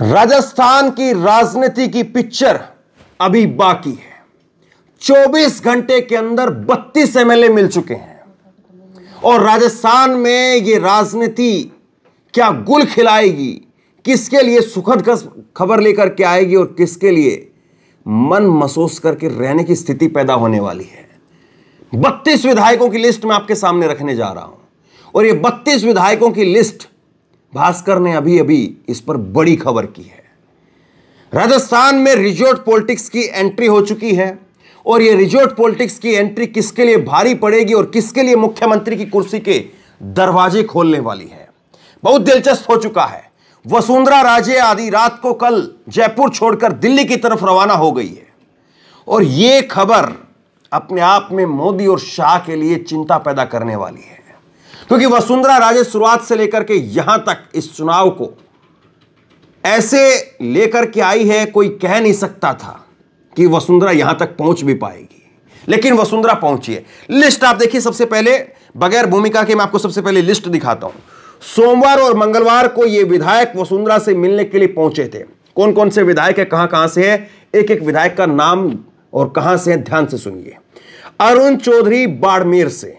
राजस्थान की राजनीति की पिक्चर अभी बाकी है 24 घंटे के अंदर 32 एमएलए मिल चुके हैं और राजस्थान में ये राजनीति क्या गुल खिलाएगी किसके लिए सुखद खबर लेकर के आएगी और किसके लिए मन महसूस करके रहने की स्थिति पैदा होने वाली है बत्तीस विधायकों की लिस्ट मैं आपके सामने रखने जा रहा हूं और ये बत्तीस विधायकों की लिस्ट भास्कर ने अभी अभी इस पर बड़ी खबर की है राजस्थान में रिजोर्ट पॉलिटिक्स की एंट्री हो चुकी है और ये रिजोर्ट पॉलिटिक्स की एंट्री किसके लिए भारी पड़ेगी और किसके लिए मुख्यमंत्री की कुर्सी के दरवाजे खोलने वाली है बहुत दिलचस्प हो चुका है वसुंधरा राजे आधी रात को कल जयपुर छोड़कर दिल्ली की तरफ रवाना हो गई है और ये खबर अपने आप में मोदी और शाह के लिए चिंता पैदा करने वाली है क्योंकि वसुंधरा राजे शुरुआत से लेकर के यहां तक इस चुनाव को ऐसे लेकर के आई है कोई कह नहीं सकता था कि वसुंधरा यहां तक पहुंच भी पाएगी लेकिन वसुंधरा पहुंची है लिस्ट आप देखिए सबसे पहले बगैर भूमिका के मैं आपको सबसे पहले लिस्ट दिखाता हूं सोमवार और मंगलवार को ये विधायक वसुंधरा से मिलने के लिए पहुंचे थे कौन कौन से विधायक है कहां कहां से है एक एक विधायक का नाम और कहां से है ध्यान से सुनिए अरुण चौधरी बाड़मेर से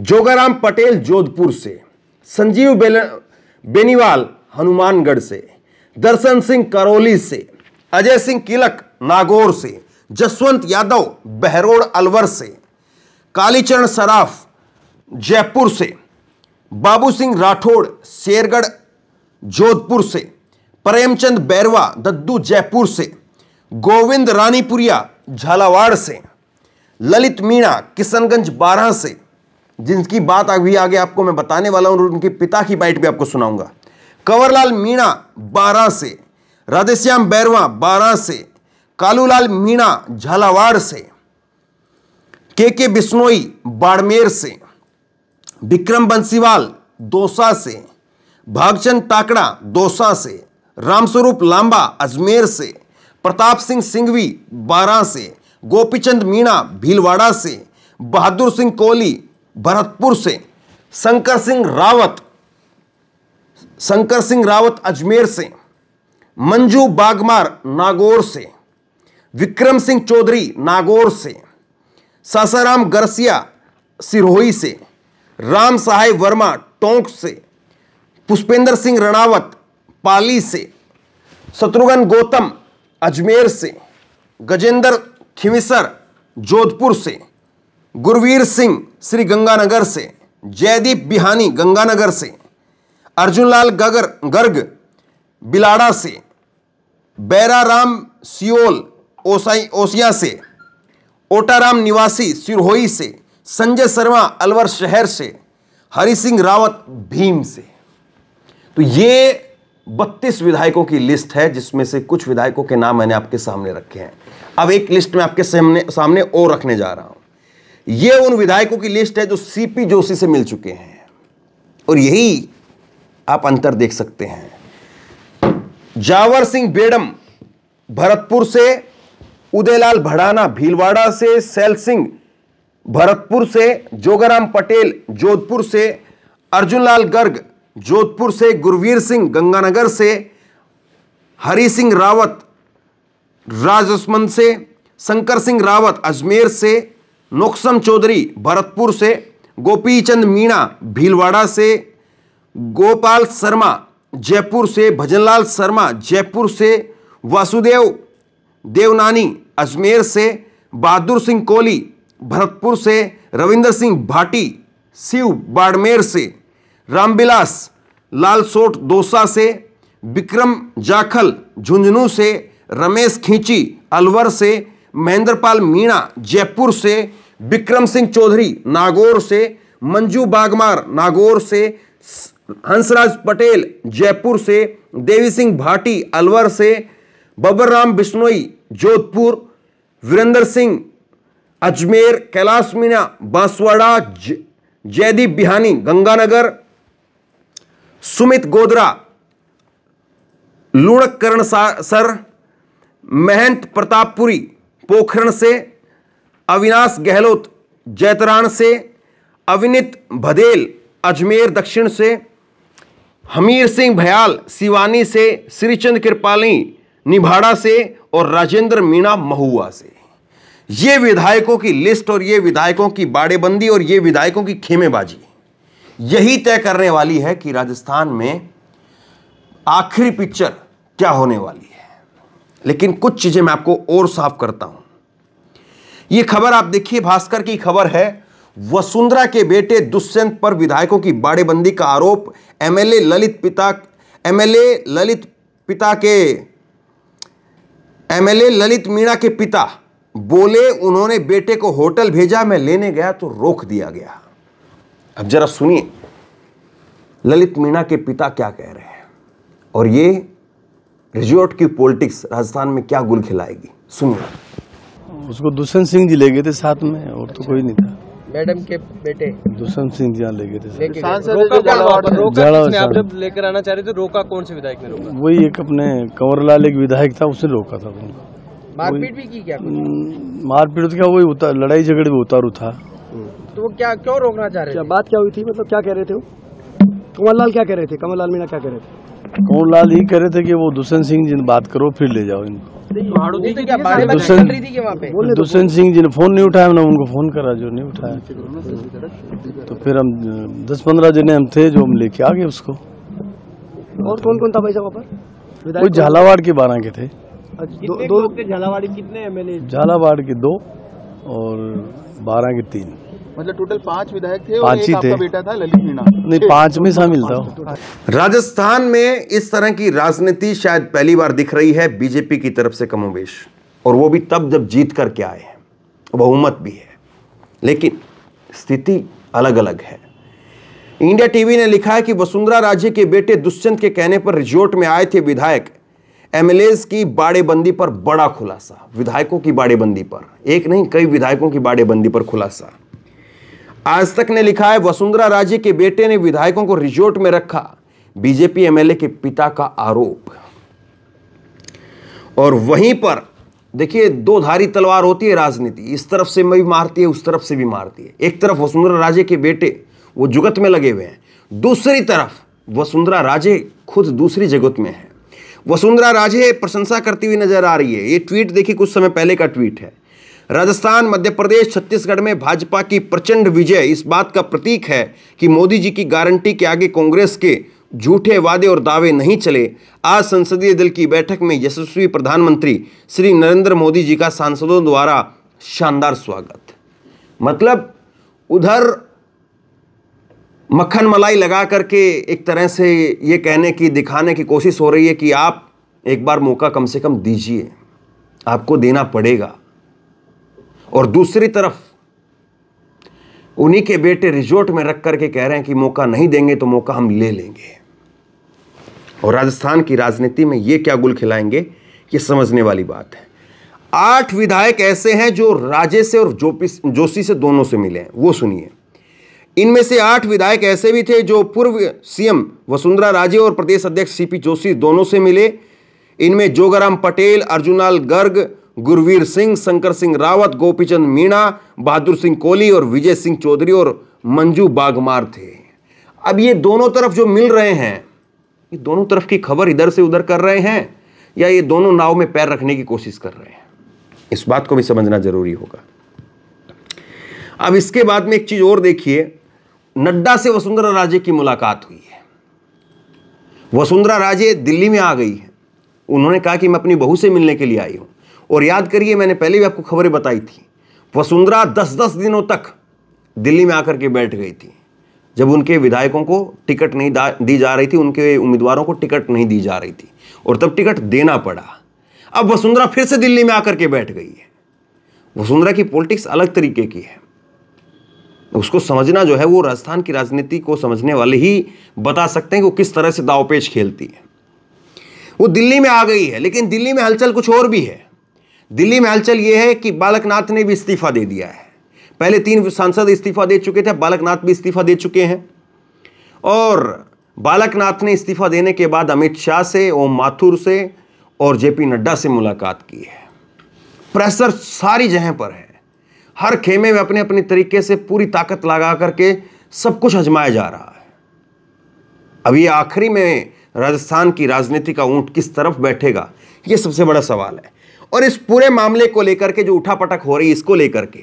जोगाराम पटेल जोधपुर से संजीव बेनीवाल हनुमानगढ़ से दर्शन सिंह करौली से अजय सिंह किलक नागौर से जसवंत यादव बहरोड अलवर से कालीचरण सराफ जयपुर से बाबू सिंह राठौड़ शेरगढ़ जोधपुर से प्रेमचंद बैरवा दद्दू जयपुर से गोविंद रानीपुरिया झालावाड़ से ललित मीणा किशनगंज बारह से जिनकी बात अभी आगे आपको मैं बताने वाला हूं और उनके पिता की बाइट भी आपको सुनाऊंगा कंवरलाल मीणा बारह से राधेश्याम बैरवा बारह से कालूलाल मीणा झालावाड़ से के के बिश्नोई बाड़मेर से विक्रम बंसीवाल दोसा से भागचंद ताकड़ा दोसा से रामस्वरूप लांबा अजमेर से प्रताप सिंह सिंघवी बारह से गोपीचंद मीणा भीलवाड़ा से बहादुर सिंह कोहली भरतपुर से शंकर सिंह रावत शंकर सिंह रावत अजमेर से मंजू बागमार नागौर से विक्रम सिंह चौधरी नागौर से सासाराम गरसिया सिरोही से राम सहाय वर्मा टोंक से पुष्पेंद्र सिंह रणावत पाली से शत्रुघ्न गौतम अजमेर से गजेंद्र खिमिसर जोधपुर से गुरवीर सिंह श्री गंगानगर से जयदीप बिहानी गंगानगर से अर्जुनलाल गगर गर्ग बिलाड़ा से बैराराम सियोल ओसाई ओसिया से ओटाराम निवासी सिरहोई से संजय शर्मा अलवर शहर से हरि सिंह रावत भीम से तो ये 32 विधायकों की लिस्ट है जिसमें से कुछ विधायकों के नाम मैंने आपके सामने रखे हैं अब एक लिस्ट में आपके सामने सामने और रखने जा रहा हूं ये उन विधायकों की लिस्ट है जो सीपी जोशी से मिल चुके हैं और यही आप अंतर देख सकते हैं जावर सिंह बेडम भरतपुर से उदयलाल भड़ाना भीलवाड़ा से सैल सिंह भरतपुर से जोगाराम पटेल जोधपुर से अर्जुनलाल गर्ग जोधपुर से गुरवीर सिंह गंगानगर से हरि सिंह रावत राजसमंद से शंकर सिंह रावत अजमेर से नुकसम चौधरी भरतपुर से गोपीचंद मीणा भीलवाड़ा से गोपाल शर्मा जयपुर से भजनलाल शर्मा जयपुर से वासुदेव देवनानी अजमेर से बहादुर सिंह कोहली भरतपुर से रविंदर सिंह भाटी शिव बाड़मेर से रामबिलास लालसोट दोसा से विक्रम जाखल झुंझुनू से रमेश खींची अलवर से महेंद्रपाल मीणा जयपुर से विक्रम सिंह चौधरी नागौर से मंजू बागमार नागौर से हंसराज पटेल जयपुर से देवी सिंह भाटी अलवर से बबर राम बिश्नोई जोधपुर वीरेंद्र सिंह अजमेर कैलाश मीना बांसवाड़ा जयदीप बिहानी गंगानगर सुमित गोदरा लुणक करण सर महंत प्रतापपुरी पोखरण से अविनाश गहलोत जैतरान से अविनित भदेल अजमेर दक्षिण से हमीर सिंह भयाल शिवानी से श्रीचंद कृपाली निभाड़ा से और राजेंद्र मीणा महुआ से ये विधायकों की लिस्ट और ये विधायकों की बाड़ेबंदी और ये विधायकों की खेमेबाजी यही तय करने वाली है कि राजस्थान में आखिरी पिक्चर क्या होने वाली है लेकिन कुछ चीज़ें मैं आपको और साफ करता हूं ये खबर आप देखिए भास्कर की खबर है वसुंधरा के बेटे दुष्यंत पर विधायकों की बाड़ेबंदी का आरोप एमएलए ललित पिता एमएलए ललित पिता के एमएलए ललित मीणा के पिता बोले उन्होंने बेटे को होटल भेजा मैं लेने गया तो रोक दिया गया अब जरा सुनिए ललित मीणा के पिता क्या कह रहे हैं और ये रिजोर्ट की पॉलिटिक्स राजस्थान में क्या गुल खिलाएगी सुनिए उसको दुष्यंत सिंह जी ले गए थे साथ में और तो अच्छा। कोई नहीं था मैडम के बेटे दुष्यंत सिंह जी ले गए थे लेकर आना चाह रहे थे रोका कौन से विधायक ने रोका वही एक अपने कंवर लाल एक विधायक था उसे रोका था उनको मारपीट भी की क्या हम्म, मारपीट तो क्या वही लड़ाई झगड़े भी उतारू था हम्म, तो वो क्या क्यों रोकना चाह रहे थे बात क्या हुई थी मतलब क्या कह रहे थे वो कंवर लाल क्या कह रहे थे कंवर लाल मीणा क्या कह रहे थे कंवर लाल यही कह रहे थे कि वो दुष्यंत सिंह जी बात करो फिर ले जाओ इनको तो दुष्यंत सिंह जी ने फोन नहीं उठाया हमने उनको फोन करा जो नहीं उठाया तो फिर हम दस पंद्रह जने हम थे जो हम लेके आ गए उसको और कौन कौन था भाई साहब पर वो झालावाड़ के बारह के थे अच्छा, झालावाड़ कितने झालावाड़ के दो और बारह के तीन मतलब टोटल पांच विधायक थे और एक आपका बेटा था ललित मीणा नहीं पांच में शामिल था राजस्थान में इस तरह की राजनीति शायद पहली बार दिख रही है बीजेपी की तरफ से कमोवेश और वो भी तब जब जीत करके आए हैं बहुमत भी है लेकिन स्थिति अलग अलग है इंडिया टीवी ने लिखा है कि वसुंधरा राजे के बेटे दुष्यंत के कहने पर रिजोर्ट में आए थे विधायक एमएलएज की बाड़ेबंदी पर बड़ा खुलासा विधायकों की बाड़ेबंदी पर एक नहीं कई विधायकों की बाड़ेबंदी पर खुलासा आज तक ने लिखा है वसुंधरा राजे के बेटे ने विधायकों को रिजोर्ट में रखा बीजेपी एमएलए के पिता का आरोप और वहीं पर देखिए दो धारी तलवार होती है राजनीति इस तरफ से भी मारती है उस तरफ से भी मारती है एक तरफ वसुंधरा राजे के बेटे वो जुगत में लगे हुए हैं दूसरी तरफ वसुंधरा राजे खुद दूसरी जगत में है वसुंधरा राजे प्रशंसा करती हुई नजर आ रही है ये ट्वीट देखिए कुछ समय पहले का ट्वीट है राजस्थान मध्य प्रदेश छत्तीसगढ़ में भाजपा की प्रचंड विजय इस बात का प्रतीक है कि मोदी जी की गारंटी के आगे कांग्रेस के झूठे वादे और दावे नहीं चले आज संसदीय दल की बैठक में यशस्वी प्रधानमंत्री श्री नरेंद्र मोदी जी का सांसदों द्वारा शानदार स्वागत मतलब उधर मक्खन मलाई लगा करके एक तरह से ये कहने की दिखाने की कोशिश हो रही है कि आप एक बार मौका कम से कम दीजिए आपको देना पड़ेगा और दूसरी तरफ उन्हीं के बेटे रिजोर्ट में रख करके कह रहे हैं कि मौका नहीं देंगे तो मौका हम ले लेंगे और राजस्थान की राजनीति में ये क्या गुल खिलाएंगे ये समझने वाली बात है आठ विधायक ऐसे हैं जो राजे से और जोशी से दोनों से मिले हैं वो सुनिए इनमें से आठ विधायक ऐसे भी थे जो पूर्व सीएम वसुंधरा राजे और प्रदेश अध्यक्ष सीपी जोशी दोनों से मिले इनमें जोगाराम पटेल अर्जुनलाल गर्ग गुरवीर सिंह शंकर सिंह रावत गोपीचंद मीणा बहादुर सिंह कोहली और विजय सिंह चौधरी और मंजू बागमार थे अब ये दोनों तरफ जो मिल रहे हैं ये दोनों तरफ की खबर इधर से उधर कर रहे हैं या ये दोनों नाव में पैर रखने की कोशिश कर रहे हैं इस बात को भी समझना जरूरी होगा अब इसके बाद में एक चीज और देखिए नड्डा से वसुंधरा राजे की मुलाकात हुई है वसुंधरा राजे दिल्ली में आ गई है उन्होंने कहा कि मैं अपनी बहू से मिलने के लिए आई हूं और याद करिए मैंने पहले भी आपको खबरें बताई थी वसुंधरा दस दस दिनों तक दिल्ली में आकर के बैठ गई थी जब उनके विधायकों को टिकट नहीं दी जा रही थी उनके उम्मीदवारों को टिकट नहीं दी जा रही थी और तब टिकट देना पड़ा अब वसुंधरा फिर से दिल्ली में आकर के बैठ गई है वसुंधरा की पॉलिटिक्स अलग तरीके की है उसको समझना जो है वो राजस्थान की राजनीति को समझने वाले ही बता सकते हैं कि वो किस तरह से दाव खेलती है वो दिल्ली में आ गई है लेकिन दिल्ली में हलचल कुछ और भी है दिल्ली में हलचल ये है कि बालकनाथ ने भी इस्तीफा दे दिया है पहले तीन सांसद इस्तीफा दे चुके थे बालकनाथ भी इस्तीफा दे चुके हैं और बालकनाथ ने इस्तीफा देने के बाद अमित शाह से ओम माथुर से और जेपी नड्डा से मुलाकात की है प्रेशर सारी जगह पर है हर खेमे में अपने अपने तरीके से पूरी ताकत लगा करके सब कुछ अजमाया जा रहा है अब ये आखिरी में राजस्थान की राजनीति का ऊंट किस तरफ बैठेगा ये सबसे बड़ा सवाल है और इस पूरे मामले को लेकर के जो उठा पटक हो रही है इसको लेकर के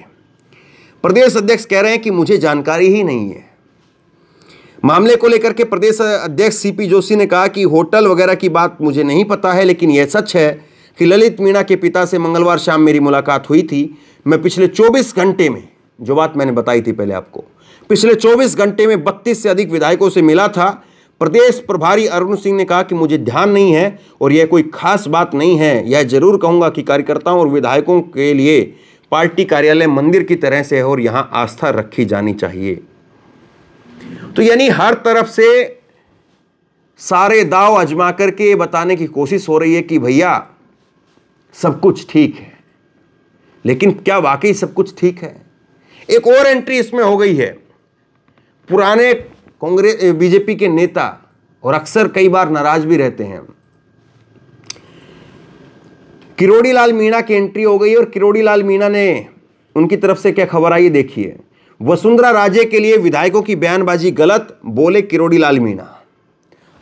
प्रदेश अध्यक्ष कह रहे हैं कि मुझे जानकारी ही नहीं है मामले को लेकर के प्रदेश अध्यक्ष सीपी जोशी ने कहा कि होटल वगैरह की बात मुझे नहीं पता है लेकिन यह सच है कि ललित मीणा के पिता से मंगलवार शाम मेरी मुलाकात हुई थी मैं पिछले 24 घंटे में जो बात मैंने बताई थी पहले आपको पिछले 24 घंटे में 32 से अधिक विधायकों से मिला था प्रदेश प्रभारी अरुण सिंह ने कहा कि मुझे ध्यान नहीं है और यह कोई खास बात नहीं है यह जरूर कहूंगा कि कार्यकर्ताओं और विधायकों के लिए पार्टी कार्यालय मंदिर की तरह से है और यहां आस्था रखी जानी चाहिए तो यानी हर तरफ से सारे दाव आजमा करके बताने की कोशिश हो रही है कि भैया सब कुछ ठीक है लेकिन क्या वाकई सब कुछ ठीक है एक और एंट्री इसमें हो गई है पुराने कांग्रेस बीजेपी के नेता और अक्सर कई बार नाराज भी रहते हैं किरोड़ी लाल मीणा की एंट्री हो गई और किरोड़ी लाल मीणा ने उनकी तरफ से क्या खबर आई देखिए वसुंधरा राजे के लिए विधायकों की बयानबाजी गलत बोले किरोड़ी लाल मीणा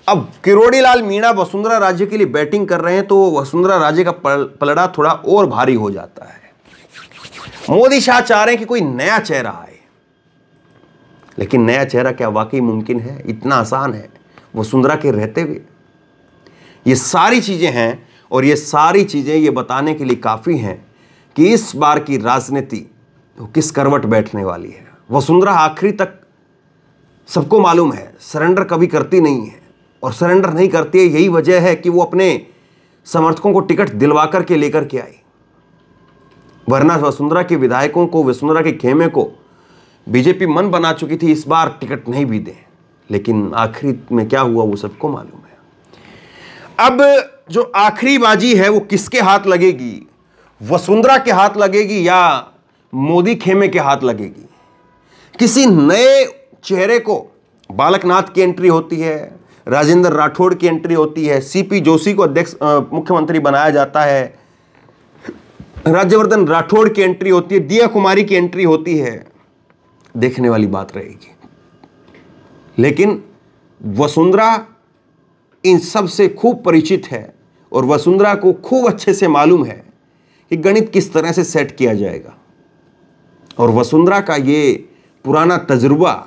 अब किरोड़ी लाल मीणा वसुंधरा राजे के लिए बैटिंग कर रहे हैं तो वसुंधरा राजे का पलड़ा थोड़ा और भारी हो जाता है मोदी शाह चाह रहे हैं कि कोई नया चेहरा आए लेकिन नया चेहरा क्या वाकई मुमकिन है इतना आसान है वसुंधरा के रहते हुए ये सारी चीज़ें हैं और ये सारी चीज़ें ये बताने के लिए काफ़ी हैं कि इस बार की राजनीति तो किस करवट बैठने वाली है वसुंधरा आखिरी तक सबको मालूम है सरेंडर कभी करती नहीं है और सरेंडर नहीं करती है यही वजह है कि वो अपने समर्थकों को टिकट दिलवा करके लेकर के आई वरना वसुंधरा के विधायकों को वसुंधरा के खेमे को बीजेपी मन बना चुकी थी इस बार टिकट नहीं भी दें लेकिन आखिरी में क्या हुआ वो सबको मालूम है अब जो आखिरी बाजी है वो किसके हाथ लगेगी वसुंधरा के हाथ लगेगी या मोदी खेमे के हाथ लगेगी किसी नए चेहरे को बालकनाथ की एंट्री होती है राजेंद्र राठौड़ की एंट्री होती है सीपी जोशी को अध्यक्ष मुख्यमंत्री बनाया जाता है राज्यवर्धन राठौड़ की एंट्री होती है दिया कुमारी की एंट्री होती है देखने वाली बात रहेगी लेकिन वसुंधरा इन सब से खूब परिचित है और वसुंधरा को खूब अच्छे से मालूम है कि गणित किस तरह से सेट किया जाएगा और वसुंधरा का ये पुराना तजुर्बा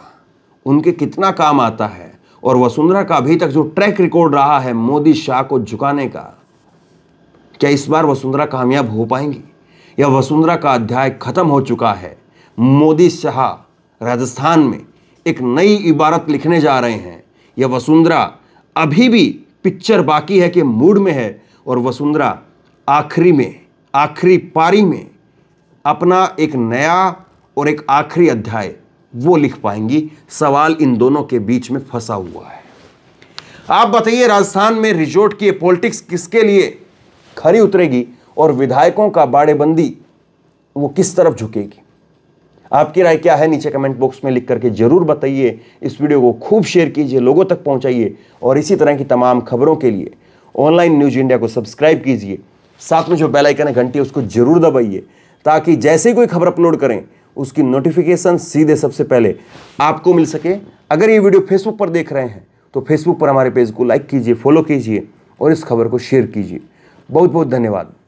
उनके कितना काम आता है और वसुंधरा का अभी तक जो ट्रैक रिकॉर्ड रहा है मोदी शाह को झुकाने का क्या इस बार वसुंधरा कामयाब हो पाएंगी या वसुंधरा का अध्याय खत्म हो चुका है मोदी शाह राजस्थान में एक नई इबारत लिखने जा रहे हैं यह वसुंधरा अभी भी पिक्चर बाकी है कि मूड में है और वसुंधरा आखिरी में आखिरी पारी में अपना एक नया और एक आखिरी अध्याय वो लिख पाएंगी सवाल इन दोनों के बीच में फंसा हुआ है आप बताइए राजस्थान में रिजोर्ट की पॉलिटिक्स किसके लिए खरी उतरेगी और विधायकों का बाड़ेबंदी वो किस तरफ झुकेगी आपकी राय क्या है नीचे कमेंट बॉक्स में लिख करके ज़रूर बताइए इस वीडियो को खूब शेयर कीजिए लोगों तक पहुँचाइए और इसी तरह की तमाम खबरों के लिए ऑनलाइन न्यूज़ इंडिया को सब्सक्राइब कीजिए साथ में जो बेल आइकन है घंटी उसको ज़रूर दबाइए ताकि जैसे कोई खबर अपलोड करें उसकी नोटिफिकेशन सीधे सबसे पहले आपको मिल सके अगर ये वीडियो फेसबुक पर देख रहे हैं तो फेसबुक पर हमारे पेज को लाइक कीजिए फॉलो कीजिए और इस खबर को शेयर कीजिए बहुत बहुत धन्यवाद